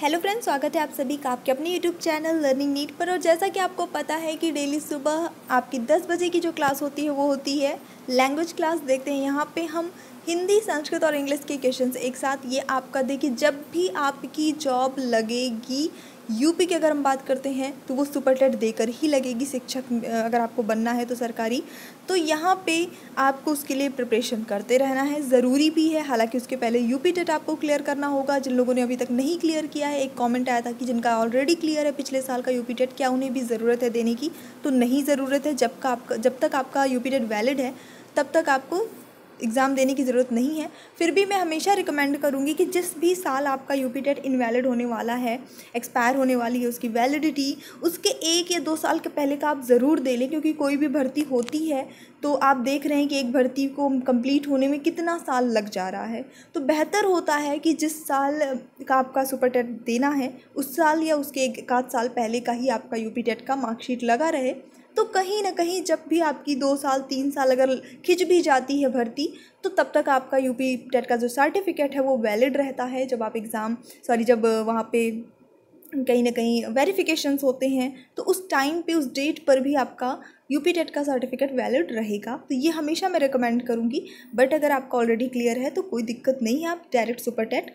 hello friends स्वागत है आप सभी का आपके अपने यूट्यूब चैनल लर्निंग नीट पर और जैसा कि आपको पता है कि डेली सुबह आपकी 10 बजे की जो क्लास होती है वो होती है लैंग्वेज क्लास देखते हैं यहाँ पे हम हिंदी संस्कृत और इंग्लिश के क्वेश्चंस एक साथ ये आपका देखिए जब भी आपकी जॉब लगेगी यूपी की अगर हम बात करते हैं तो वो सुपर टेट देकर ही लगेगी शिक्षक अगर आपको बनना है तो सरकारी तो यहाँ पे आपको उसके लिए प्रिपरेशन करते रहना है ज़रूरी भी है हालांकि उसके पहले यूपी टेट आपको क्लियर करना होगा जिन लोगों ने अभी तक नहीं क्लियर किया है एक कमेंट आया था कि जिनका ऑलरेडी क्लियर है पिछले साल का यूपी टेट क्या उन्हें भी ज़रूरत है देने की तो नहीं ज़रूरत है जब का आपका जब तक आपका यूपी टेट वैलिड है तब तक आपको एग्ज़ाम देने की ज़रूरत नहीं है फिर भी मैं हमेशा रिकमेंड करूँगी कि जिस भी साल आपका यू पी टेट इनवैलिड होने वाला है एक्सपायर होने वाली है उसकी वैलिडिटी उसके एक या दो साल के पहले का आप ज़रूर दे लें क्योंकि कोई भी भर्ती होती है तो आप देख रहे हैं कि एक भर्ती को कंप्लीट होने में कितना साल लग जा रहा है तो बेहतर होता है कि जिस साल का आपका सुपर टेट e देना है उस साल या उसके एक आध साल पहले का ही आपका यू पी टेट का मार्कशीट लगा रहे तो कहीं ना कहीं जब भी आपकी दो साल तीन साल अगर खिंच भी जाती है भर्ती तो तब तक आपका यूपी टेट का जो सर्टिफिकेट है वो वैलिड रहता है जब आप एग्ज़ाम सॉरी जब वहाँ पे कहीं ना कहीं वेरिफिकेशंस होते हैं तो उस टाइम पे उस डेट पर भी आपका यूपी टेट का सर्टिफिकेट वैलिड रहेगा तो ये हमेशा मैं रिकमेंड करूँगी बट अगर आपका ऑलरेडी क्लियर है तो कोई दिक्कत नहीं है आप डायरेक्ट सुपर टेट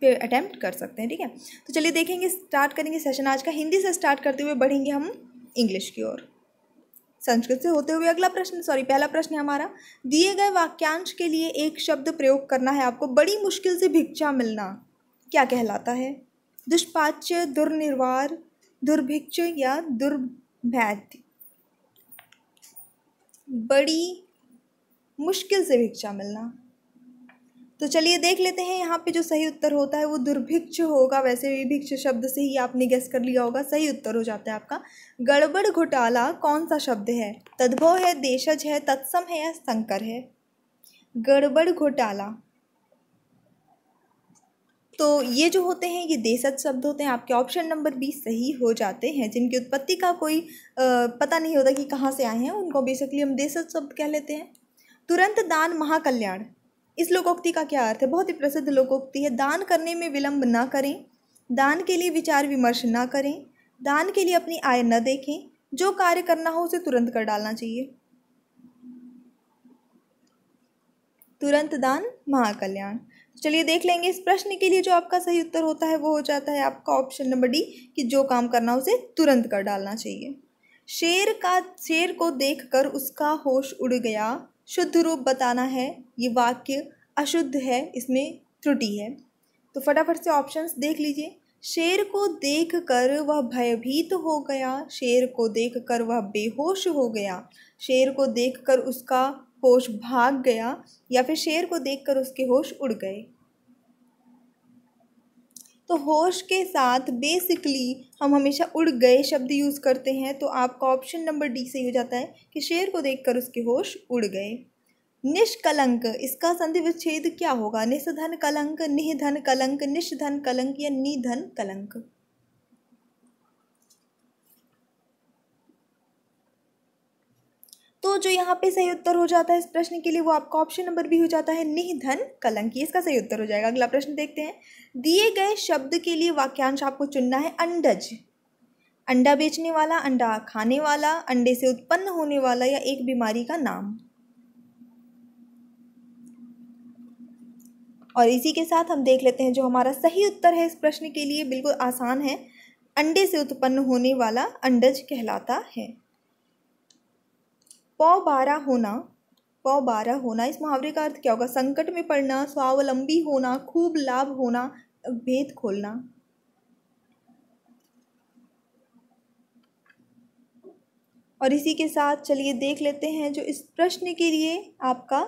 पे अटैम्प्ट कर सकते हैं ठीक है तो चलिए देखेंगे स्टार्ट करेंगे सेशन आज का हिंदी से स्टार्ट करते हुए बढ़ेंगे हम इंग्लिश की ओर संस्कृत से होते हुए अगला प्रश्न सॉरी पहला प्रश्न है हमारा दिए गए वाक्यांश के लिए एक शब्द प्रयोग करना है आपको बड़ी मुश्किल से भिक्षा मिलना क्या कहलाता है दुष्पाच्य दुर्निर्वार दुर्भिक्ष या दुर्भैद्य बड़ी मुश्किल से भिक्षा मिलना तो चलिए देख लेते हैं यहाँ पे जो सही उत्तर होता है वो दुर्भिक्ष होगा वैसे विभिक्ष शब्द से ही आपने गैस कर लिया होगा सही उत्तर हो जाता है आपका गड़बड़ घोटाला कौन सा शब्द है तद्भव है देशज है तत्सम है या संकर है गड़बड़ घोटाला तो ये जो होते हैं ये देशज शब्द होते हैं आपके ऑप्शन नंबर बी सही हो जाते हैं जिनकी उत्पत्ति का कोई पता नहीं होता कि कहाँ से आए हैं उनको बेसिकली हम देशज शब्द कह लेते हैं तुरंत दान महाकल्याण इस लोकोक्ति का क्या अर्थ है बहुत ही प्रसिद्ध लोकोक्ति है दान करने में विलंब ना करें दान के लिए विचार विमर्श ना करें दान के लिए अपनी आय न देखें जो कार्य करना हो उसे तुरंत कर डालना चाहिए तुरंत दान महाकल्याण तो चलिए देख लेंगे इस प्रश्न के लिए जो आपका सही उत्तर होता है वो हो जाता है आपका ऑप्शन नंबर डी कि जो काम करना हो उसे तुरंत कर डालना चाहिए शेर का शेर को देखकर उसका होश उड़ गया शुद्ध रूप बताना है ये वाक्य अशुद्ध है इसमें त्रुटि है तो फटाफट से ऑप्शंस देख लीजिए शेर को देख कर वह भयभीत हो गया शेर को देख कर वह बेहोश हो गया शेर को देख कर उसका होश भाग गया या फिर शेर को देख कर उसके होश उड़ गए तो होश के साथ बेसिकली हम हमेशा उड़ गए शब्द यूज़ करते हैं तो आपका ऑप्शन नंबर डी सही हो जाता है कि शेर को देखकर उसके होश उड़ गए निष्कलंक इसका संधि विच्छेद क्या होगा निस्धन कलंक निधन कलंक निष्धन कलंक या निधन कलंक तो जो यहाँ पे सही उत्तर हो जाता है इस प्रश्न के लिए वो आपका ऑप्शन नंबर भी हो जाता है निधन कलंकी इसका सही उत्तर हो जाएगा अगला प्रश्न देखते हैं दिए गए शब्द के लिए वाक्यांश आपको चुनना है अंडज अंडा बेचने वाला अंडा खाने वाला अंडे से उत्पन्न होने वाला या एक बीमारी का नाम और इसी के साथ हम देख लेते हैं जो हमारा सही उत्तर है इस प्रश्न के लिए बिल्कुल आसान है अंडे से उत्पन्न होने वाला अंडज कहलाता है पौ बारह होना पौ बारह होना इस मुहावरे का अर्थ क्या होगा संकट में पड़ना स्वावलंबी होना खूब लाभ होना भेद खोलना और इसी के साथ चलिए देख लेते हैं जो इस प्रश्न के लिए आपका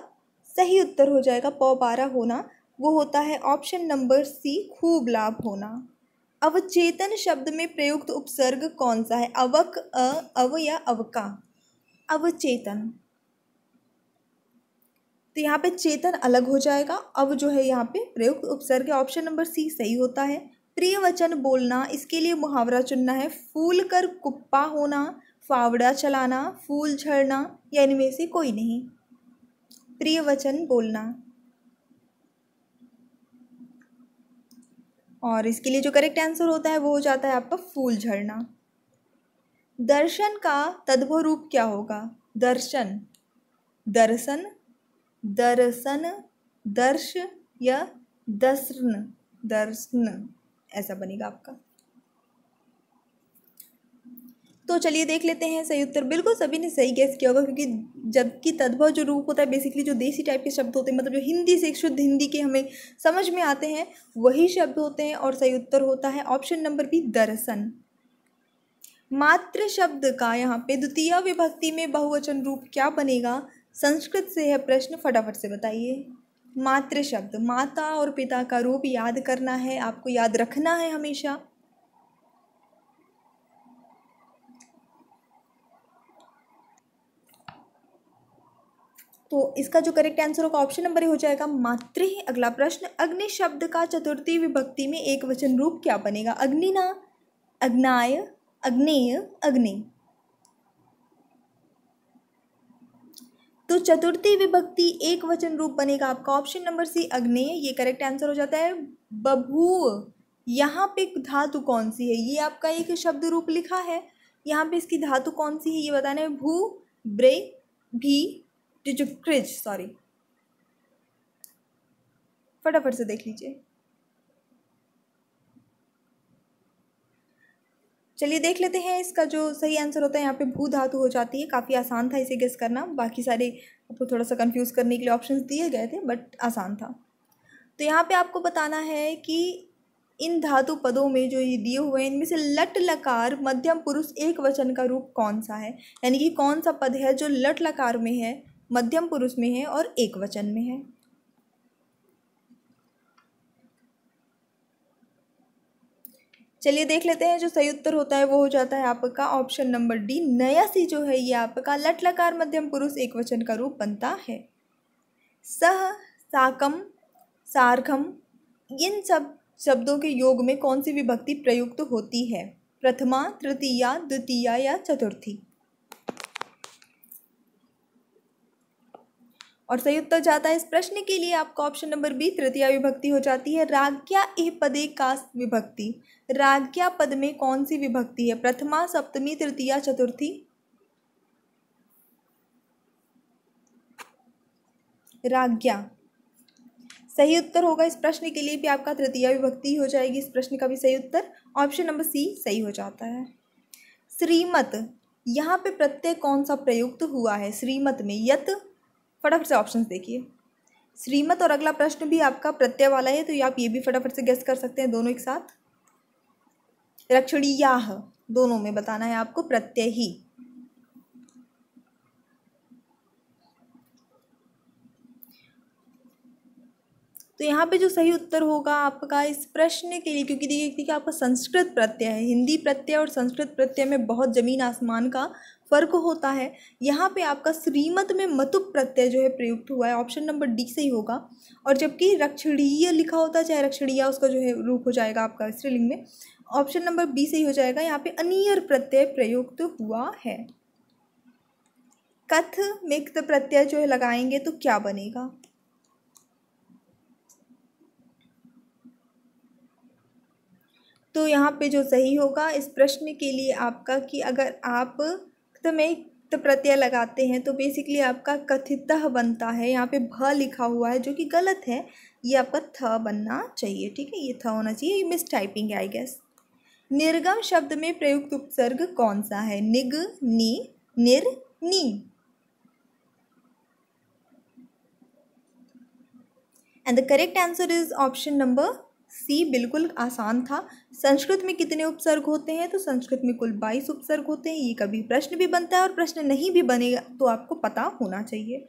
सही उत्तर हो जाएगा पौ बारह होना वो होता है ऑप्शन नंबर सी खूब लाभ होना अवचेतन शब्द में प्रयुक्त उपसर्ग कौन सा है अवक अ अव या अवका अवचेतन तो यहाँ पे चेतन अलग हो जाएगा अब जो है यहाँ पे प्रयुक्त उपसर्ग ऑप्शन नंबर सी सही होता है प्रिय वचन बोलना इसके लिए मुहावरा चुनना है फूल कर कुप्पा होना फावड़ा चलाना फूल झड़ना या इनमें से कोई नहीं प्रिय वचन बोलना और इसके लिए जो करेक्ट आंसर होता है वो हो जाता है आपका फूल झड़ना दर्शन का तद्भव रूप क्या होगा दर्शन दर्शन दर्शन दर्श या दर्शन दर्शन ऐसा बनेगा आपका तो चलिए देख लेते हैं सही उत्तर बिल्कुल सभी ने सही गैस किया होगा क्योंकि जबकि तद्भव जो रूप होता है बेसिकली जो देसी टाइप के शब्द होते हैं मतलब जो हिंदी से शुद्ध हिंदी के हमें समझ में आते हैं वही शब्द होते हैं और सही उत्तर होता है ऑप्शन नंबर बी दर्शन मात्र शब्द का यहाँ पे द्वितीय विभक्ति में बहुवचन रूप क्या बनेगा संस्कृत से है प्रश्न फटाफट से बताइए मात्र शब्द माता और पिता का रूप याद करना है आपको याद रखना है हमेशा तो इसका जो करेक्ट आंसर होगा ऑप्शन नंबर हो जाएगा मात्र ही अगला प्रश्न अग्नि शब्द का चतुर्थी विभक्ति में एक वचन रूप क्या बनेगा अग्नि ना अग्नाय अग्नेय अग्नि तो चतुर्थी विभक्ति एक वचन रूप बनेगा आपका ऑप्शन नंबर सी अग्नेय ये करेक्ट आंसर हो जाता है बभू यहाँ पे धातु कौन सी है ये आपका एक शब्द रूप लिखा है यहाँ पे इसकी धातु कौन सी है ये बताना है भू ब्रे भी जो क्रिज सॉरी फटाफट से देख लीजिए चलिए देख लेते हैं इसका जो सही आंसर होता है यहाँ पे भू धातु हो जाती है काफ़ी आसान था इसे गेस करना बाकी सारे आपको थोड़ा सा कंफ्यूज करने के लिए ऑप्शंस दिए गए थे बट आसान था तो यहाँ पे आपको बताना है कि इन धातु पदों में जो ये दिए हुए हैं इनमें से लट लकार मध्यम पुरुष एक वचन का रूप कौन सा है यानी कि कौन सा पद है जो लट लकार में है मध्यम पुरुष में है और एक वचन में है चलिए देख लेते हैं जो सही उत्तर होता है वो हो जाता है आपका ऑप्शन नंबर डी नया सी जो है ये आपका लटलकार मध्यम पुरुष एक वचन का रूप बनता है सह साकम सार्घम इन सब शब्दों के योग में कौन सी विभक्ति प्रयुक्त होती है प्रथमा तृतीया द्वितीया या चतुर्थी और सही उत्तर जाता है इस प्रश्न के लिए आपका ऑप्शन नंबर बी तृतीय विभक्ति हो जाती है राज्ञा ए पदे का विभक्ति राज्ञा पद में कौन सी विभक्ति है प्रथमा सप्तमी तृतीया चतुर्थी राज्ञा सही उत्तर होगा इस प्रश्न के लिए भी आपका तृतीय विभक्ति हो जाएगी इस प्रश्न का भी सही उत्तर ऑप्शन नंबर सी सही हो जाता है श्रीमत यहाँ पे प्रत्यय कौन सा प्रयुक्त हुआ है श्रीमत में यत फटाफट से ऑप्शन देखिए श्रीमत और अगला प्रश्न भी आपका प्रत्यय वाला है तो आप ये भी फटाफट से गेस्ट कर सकते हैं दोनों एक साथ रक्षणीयाह दोनों में बताना है आपको प्रत्यय ही तो यहाँ पे जो सही उत्तर होगा आपका इस प्रश्न के लिए क्योंकि देखिए देखिए आपका संस्कृत प्रत्यय है हिंदी प्रत्यय और संस्कृत प्रत्यय में बहुत ज़मीन आसमान का फर्क होता है यहाँ पे आपका श्रीमत में मतुप प्रत्यय जो है प्रयुक्त हुआ है ऑप्शन नंबर डी से ही होगा और जबकि रक्षणीय लिखा होता है चाहे रक्षणीय उसका जो है रूप हो जाएगा आपका स्त्रीलिंग में ऑप्शन नंबर बी से ही हो जाएगा यहाँ पे अनियर प्रत्यय प्रयुक्त हुआ है कथ मिक्त प्रत्यय जो है लगाएंगे तो क्या बनेगा तो यहाँ पे जो सही होगा इस प्रश्न के लिए आपका कि अगर आप में तो प्रत्यय लगाते हैं तो बेसिकली आपका कथित बनता है यहाँ पे भ लिखा हुआ है जो कि गलत है ये आपका थ बनना चाहिए ठीक है ये थ होना चाहिए ये मिस टाइपिंग है आई गेस निर्गम शब्द में प्रयुक्त उपसर्ग कौन सा है निग नी निर नी and the correct answer is option number C बिल्कुल आसान था संस्कृत में कितने उपसर्ग होते हैं तो संस्कृत में कुल बाईस उपसर्ग होते हैं ये कभी प्रश्न भी बनता है और प्रश्न नहीं भी बनेगा तो आपको पता होना चाहिए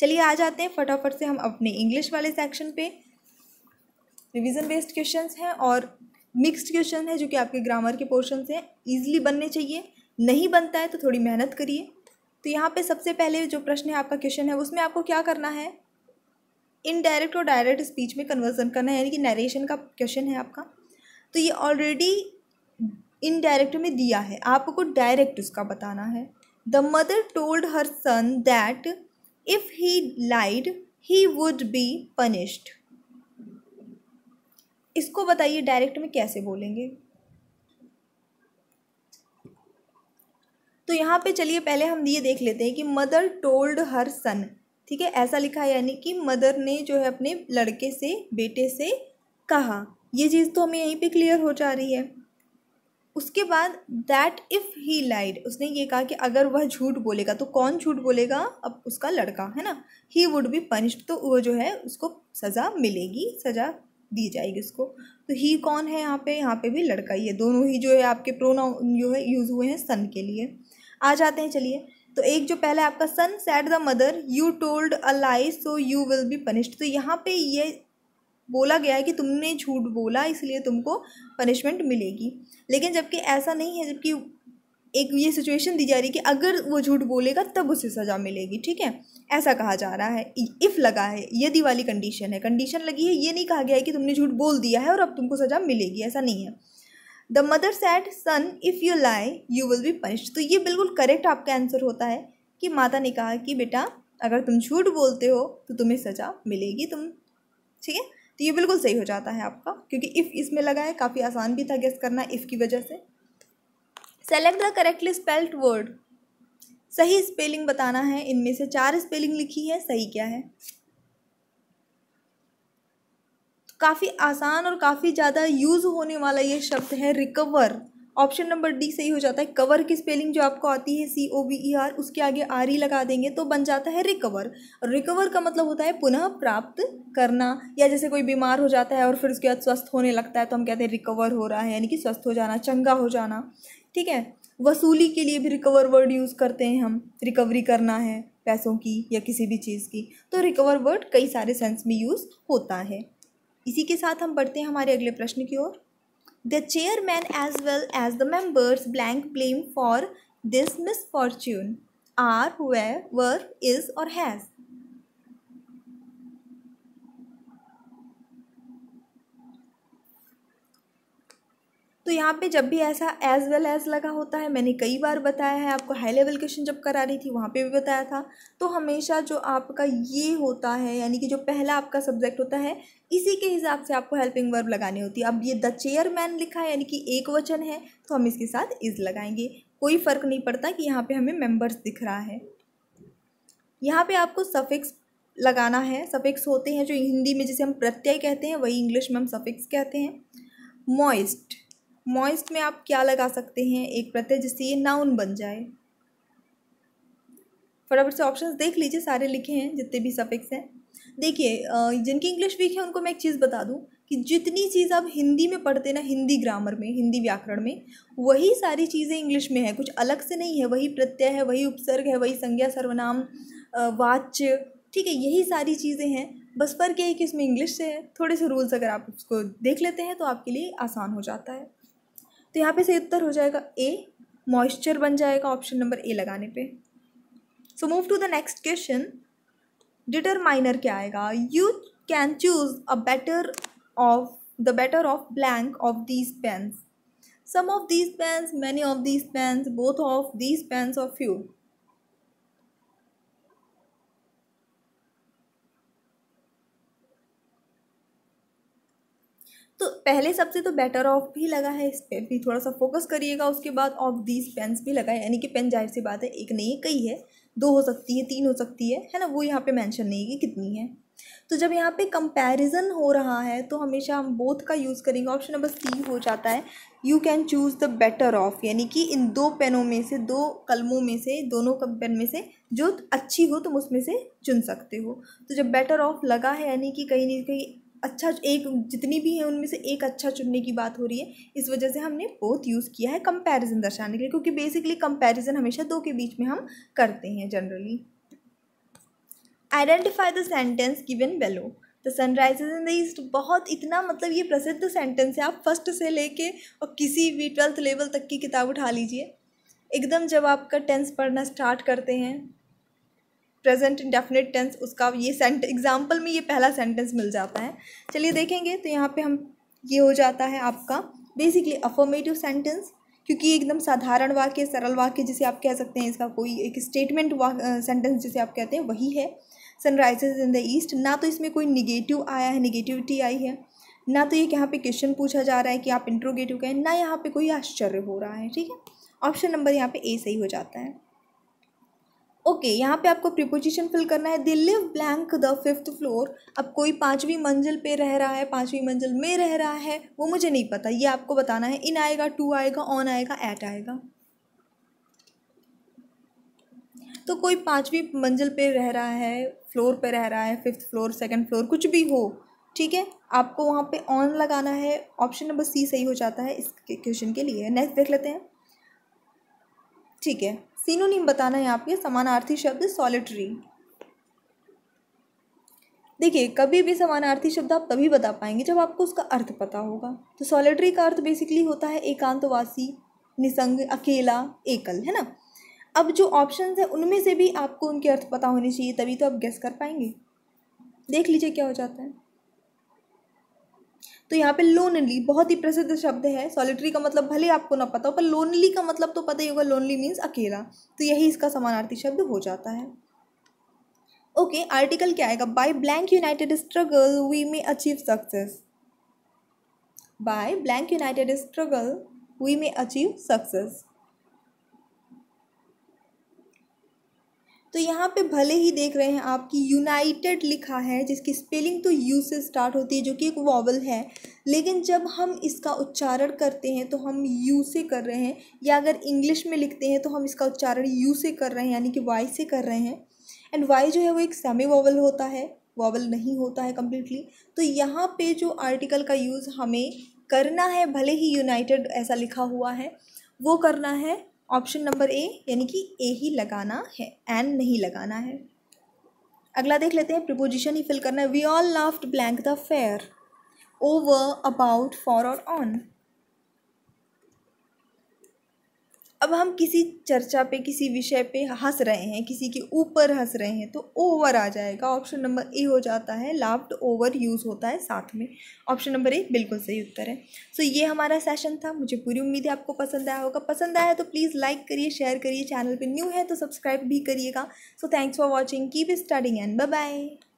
चलिए आ जाते हैं फटाफट से हम अपने इंग्लिश वाले सेक्शन पे रिवीजन बेस्ड क्वेश्चन हैं और मिक्स्ड क्वेश्चन है जो कि आपके ग्रामर के पोर्शन हैं ईजिली बनने चाहिए नहीं बनता है तो थोड़ी मेहनत करिए तो यहाँ पे सबसे पहले जो प्रश्न है आपका क्वेश्चन है उसमें आपको क्या करना है इनडायरेक्ट और डायरेक्ट स्पीच में कन्वर्जन करना है यानी कि नरेशन का क्वेश्चन है आपका तो ये ऑलरेडी इनडायरेक्ट में दिया है आपको डायरेक्ट उसका बताना है the mother told her son that if he lied he would be punished इसको बताइए डायरेक्ट में कैसे बोलेंगे तो यहाँ पे चलिए पहले हम ये देख लेते हैं कि मदर टोल्ड हर सन ठीक है ऐसा लिखा है यानी कि मदर ने जो है अपने लड़के से बेटे से कहा ये चीज़ तो हमें यहीं पे क्लियर हो जा रही है उसके बाद दैट इफ़ ही लाइड उसने ये कहा कि अगर वह झूठ बोलेगा तो कौन झूठ बोलेगा अब उसका लड़का है ना ही वुड बी पनिश्ड तो वो जो है उसको सज़ा मिलेगी सज़ा दी जाएगी उसको तो ही कौन है यहाँ पे यहाँ पे भी लड़का ही है दोनों ही जो है आपके प्रोनाउन जो है यूज़ हुए हैं सन के लिए आ जाते हैं चलिए तो एक जो पहला आपका son said the mother you told a lie so you will be punished तो यहाँ पे ये बोला गया है कि तुमने झूठ बोला इसलिए तुमको पनिशमेंट मिलेगी लेकिन जबकि ऐसा नहीं है जबकि एक ये सिचुएशन दी जा रही है कि अगर वो झूठ बोलेगा तब उसे सज़ा मिलेगी ठीक है ऐसा कहा जा रहा है इफ़ लगा है यदि वाली कंडीशन है कंडीशन लगी है ये नहीं कहा गया है कि तुमने झूठ बोल दिया है और अब तुमको सज़ा मिलेगी ऐसा नहीं है the mother said son if you lie you will be punished तो ये बिल्कुल करेक्ट आपका आंसर होता है कि माता ने कहा कि बेटा अगर तुम झूठ बोलते हो तो तुम्हें सज़ा मिलेगी तुम ठीक है तो ये बिल्कुल सही हो जाता है आपका क्योंकि इफ़ इसमें लगा है काफ़ी आसान भी था गेस करना इफ़ की वजह से select the correctly spelled word सही स्पेलिंग बताना है इनमें से चार स्पेलिंग लिखी है सही क्या है काफ़ी आसान और काफ़ी ज़्यादा यूज़ होने वाला ये शब्द है रिकवर ऑप्शन नंबर डी सही हो जाता है कवर की स्पेलिंग जो आपको आती है सी ओ वी ई आर उसके आगे आर ई लगा देंगे तो बन जाता है रिकवर रिकवर का मतलब होता है पुनः प्राप्त करना या जैसे कोई बीमार हो जाता है और फिर उसके बाद स्वस्थ होने लगता है तो हम कहते हैं रिकवर हो रहा है यानी कि स्वस्थ हो जाना चंगा हो जाना ठीक है वसूली के लिए भी रिकवर वर्ड यूज़ करते हैं हम रिकवरी करना है पैसों की या किसी भी चीज़ की तो रिकवर वर्ड कई सारे सेंस में यूज़ होता है इसी के साथ हम बढ़ते हैं हमारे अगले प्रश्न की ओर the chairman as well as the members blank blame for this misfortune are हुए वर इज और हैज़ तो यहाँ पे जब भी ऐसा एज वेल एज लगा होता है मैंने कई बार बताया है आपको हाई लेवल क्वेश्चन जब करा रही थी वहाँ पे भी बताया था तो हमेशा जो आपका ये होता है यानी कि जो पहला आपका सब्जेक्ट होता है इसी के हिसाब से आपको हेल्पिंग वर्ब लगानी होती है अब ये द चेयरमैन लिखा है यानी कि एक वचन है तो हम इसके साथ इज़ लगाएंगे कोई फ़र्क नहीं पड़ता कि यहाँ पर हमें मेम्बर्स दिख रहा है यहाँ पर आपको सफिक्स लगाना है सफिक्स होते हैं जो हिंदी में जिसे हम प्रत्यय कहते हैं वही इंग्लिश में हम सफिक्स कहते हैं मॉइस्ट मॉइस्ट में आप क्या लगा सकते हैं एक प्रत्यय जिससे ये नाउन बन जाए फटाफट से ऑप्शन देख लीजिए सारे लिखे हैं जितने भी सफिक्स हैं देखिए जिनकी इंग्लिश वीक है उनको मैं एक चीज़ बता दूं कि जितनी चीज़ आप हिंदी में पढ़ते ना हिंदी ग्रामर में हिंदी व्याकरण में वही सारी चीज़ें इंग्लिश में है कुछ अलग से नहीं है वही प्रत्यय है वही उपसर्ग है वही संज्ञा सर्वनाम वाच्य ठीक है यही सारी चीज़ें हैं बस फर्क यही है कि इसमें इंग्लिश से है थोड़े से रूल्स अगर आप उसको देख लेते हैं तो आपके लिए आसान हो जाता है तो यहाँ पे सही उत्तर हो जाएगा ए मॉइस्चर बन जाएगा ऑप्शन नंबर ए लगाने पे so move to the next question determiner क्या आएगा you can choose a better off the better off blank of these pens some of these pens many of these pens both of these pens of few तो पहले सबसे तो better of भी लगा है इस पर भी थोड़ा सा फोकस करिएगा उसके बाद ऑफ दीज पेन्स भी लगा है यानी कि पेन जाहिर सी बात है एक नहीं है कई है दो हो सकती है तीन हो सकती है है ना वो यहाँ पे मेंशन नहीं है कि कितनी है तो जब यहाँ पे कंपैरिजन हो रहा है तो हमेशा हम बोथ का यूज़ करेंगे ऑप्शन नंबर सी हो जाता है you can choose the better off यानी कि इन दो पेनों में से दो कलमों में से दोनों पेन में से जो अच्छी हो तुम उसमें से चुन सकते हो तो जब बेटर ऑफ लगा है यानी कि कहीं ना कहीं अच्छा एक जितनी भी है उनमें से एक अच्छा चुनने की बात हो रही है इस वजह से हमने बोथ यूज़ किया है कंपैरिजन दर्शाने के लिए क्योंकि बेसिकली कंपैरिजन हमेशा दो के बीच में हम करते हैं generally identify the sentence given below the sun rises in the east बहुत इतना मतलब ये प्रसिद्ध सेंटेंस है आप फर्स्ट से लेके और किसी भी ट्वेल्थ लेवल तक की किताब उठा लीजिए एकदम जब आपका टेंस पढ़ना स्टार्ट करते हैं प्रेजेंट इंडेफिनिट टेंस उसका ये सेंट एग्जाम्पल में ये पहला सेंटेंस मिल जाता है चलिए देखेंगे तो यहाँ पे हम ये हो जाता है आपका बेसिकली अफॉर्मेटिव सेंटेंस क्योंकि ये एकदम साधारण वाक्य सरल वाक्य जिसे आप कह सकते हैं इसका कोई एक स्टेटमेंट सेंटेंस जिसे आप कहते हैं वही है सनराइजेज इन द ईस्ट ना तो इसमें कोई निगेटिव आया है निगेटिविटी आई है ना तो ये यहाँ पे क्वेश्चन पूछा जा रहा है कि आप इंट्रोगेटिव कहें ना यहाँ पे कोई आश्चर्य हो रहा है ठीक है ऑप्शन नंबर यहाँ पे ए सही हो जाता है ओके okay, यहाँ पे आपको प्रिपोजिशन फिल करना है they live blank the fifth floor अब कोई पाँचवीं मंजिल पे रह रहा है पाँचवीं मंजिल में रह रहा है वो मुझे नहीं पता ये आपको बताना है इन आएगा टू आएगा ऑन आएगा एट आएगा तो कोई पाँचवीं मंजिल पे रह रहा है फ्लोर पे रह रहा है फिफ्थ फ्लोर सेकंड फ्लोर कुछ भी हो ठीक है आपको वहाँ पर ऑन लगाना है ऑप्शन नंबर सी सही हो जाता है इस क्वेश्चन के लिए नेक्स्ट देख लेते हैं ठीक है सिनोनिम बताना है आपके समानार्थी शब्द सॉलिटरी देखिए कभी भी समानार्थी शब्द आप तभी बता पाएंगे जब आपको उसका अर्थ पता होगा तो सॉलिटरी का अर्थ बेसिकली होता है एकांतवासी निसंग अकेला एकल है ना अब जो ऑप्शन है उनमें से भी आपको उनके अर्थ पता होने चाहिए तभी तो आप गेस कर पाएंगे देख लीजिए क्या हो जाता है तो यहाँ पे लोनली बहुत ही प्रसिद्ध शब्द है सॉलिटरी का मतलब भले आपको ना पता हो पर लोनली का मतलब तो पता ही होगा लोनली मीन्स अकेला तो यही इसका समानार्थी शब्द हो जाता है ओके okay, आर्टिकल क्या आएगा by blank united struggle we may achieve success by blank united struggle we may achieve success तो यहाँ पे भले ही देख रहे हैं आपकी यूनाइटेड लिखा है जिसकी स्पेलिंग तो यू से स्टार्ट होती है जो कि एक वॉवल है लेकिन जब हम इसका उच्चारण करते हैं तो हम यू से कर रहे हैं या अगर इंग्लिश में लिखते हैं तो हम इसका उच्चारण यू से कर रहे हैं यानी कि वाई से कर रहे हैं एंड वाई जो है वो एक सेमी वॉवल होता है वॉवल नहीं होता है कम्प्लीटली तो यहाँ पर जो आर्टिकल का यूज़ हमें करना है भले ही यूनाइटेड ऐसा लिखा हुआ है वो करना है ऑप्शन नंबर ए यानी कि ए ही लगाना है एन नहीं लगाना है अगला देख लेते हैं प्रिपोजिशन ही फिल करना है we all laughed blank the fair over about for और ऑन अब हम किसी चर्चा पे किसी विषय पे हंस रहे हैं किसी के ऊपर हंस रहे हैं तो ओवर आ जाएगा ऑप्शन नंबर ए हो जाता है लाफ्ट ओवर यूज़ होता है साथ में ऑप्शन नंबर ए बिल्कुल सही उत्तर है सो so, ये हमारा सेशन था मुझे पूरी उम्मीद है आपको पसंद आया होगा पसंद आया तो प्लीज़ लाइक करिए शेयर करिए चैनल पर न्यू है तो सब्सक्राइब भी करिएगा so thanks for watching keep studying and bye